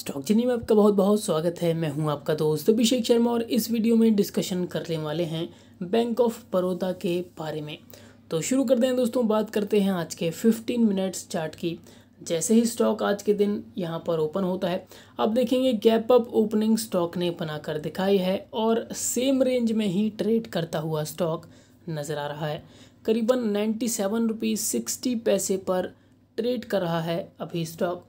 stock journey में आपका बहुत बहुत स्वागत है मैं हूं आपका दोस्त अभिषेक शर्मा और इस वीडियो में डिस्कशन करने वाले हैं बैंक ऑफ बड़ौदा के बारे में तो शुरू करते हैं दोस्तों बात करते हैं आज के 15 मिनट्स चार्ट की जैसे ही स्टॉक आज के दिन यहाँ पर ओपन होता है आप देखेंगे गैप अप ओपनिंग स्टॉक ने बनाकर दिखाई है और सेम रेंज में ही ट्रेड करता हुआ स्टॉक नज़र आ रहा है करीबन नाइन्टी सेवन रुपीज़ सिक्सटी पैसे पर ट्रेड कर रहा है अभी स्टॉक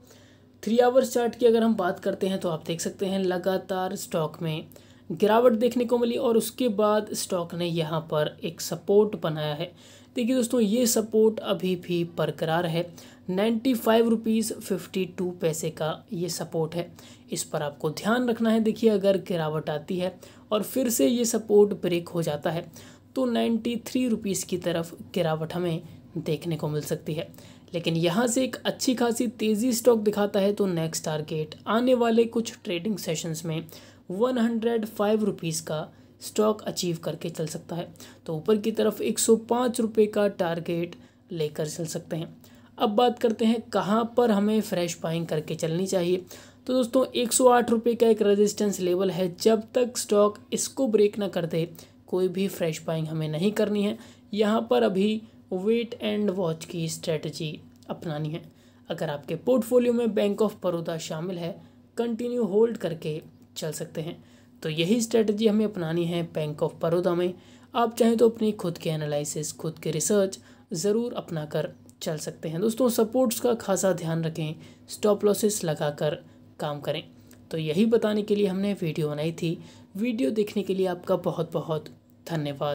थ्री आवर्स चार्ट की अगर हम बात करते हैं तो आप देख सकते हैं लगातार स्टॉक में गिरावट देखने को मिली और उसके बाद स्टॉक ने यहाँ पर एक सपोर्ट बनाया है देखिए दोस्तों ये सपोर्ट अभी भी बरकरार है ninety five rupees fifty two पैसे का ये सपोर्ट है इस पर आपको ध्यान रखना है देखिए अगर गिरावट आती है और फिर से ये सपोर्ट ब्रेक हो जाता है तो नाइन्टी थ्री रुपीज़ की तरफ गिरावट हमें देखने को मिल सकती है लेकिन यहाँ से एक अच्छी खासी तेज़ी स्टॉक दिखाता है तो नेक्स्ट टारगेट आने वाले कुछ ट्रेडिंग सेशंस में वन हंड्रेड फाइव रुपीज़ का स्टॉक अचीव करके चल सकता है तो ऊपर की तरफ एक सौ पाँच रुपये का टारगेट लेकर चल सकते हैं अब बात करते हैं कहाँ पर हमें फ्रेश बाइंग करके चलनी चाहिए तो दोस्तों एक सौ आठ रुपये का एक रेजिस्टेंस लेवल है जब तक स्टॉक इसको ब्रेक ना कर दे कोई भी फ्रेश बाइंग हमें नहीं करनी है यहाँ पर अभी वेट एंड वॉच की स्ट्रेटजी अपनानी है अगर आपके पोर्टफोलियो में बैंक ऑफ बड़ौदा शामिल है कंटिन्यू होल्ड करके चल सकते हैं तो यही स्ट्रेटजी हमें अपनानी है बैंक ऑफ बड़ौदा में आप चाहें तो अपनी खुद के एनालिसिस खुद के रिसर्च ज़रूर अपना कर चल सकते हैं दोस्तों सपोर्ट्स का खासा ध्यान रखें स्टॉप लॉसेस लगाकर काम करें तो यही बताने के लिए हमने वीडियो बनाई थी वीडियो देखने के लिए आपका बहुत बहुत धन्यवाद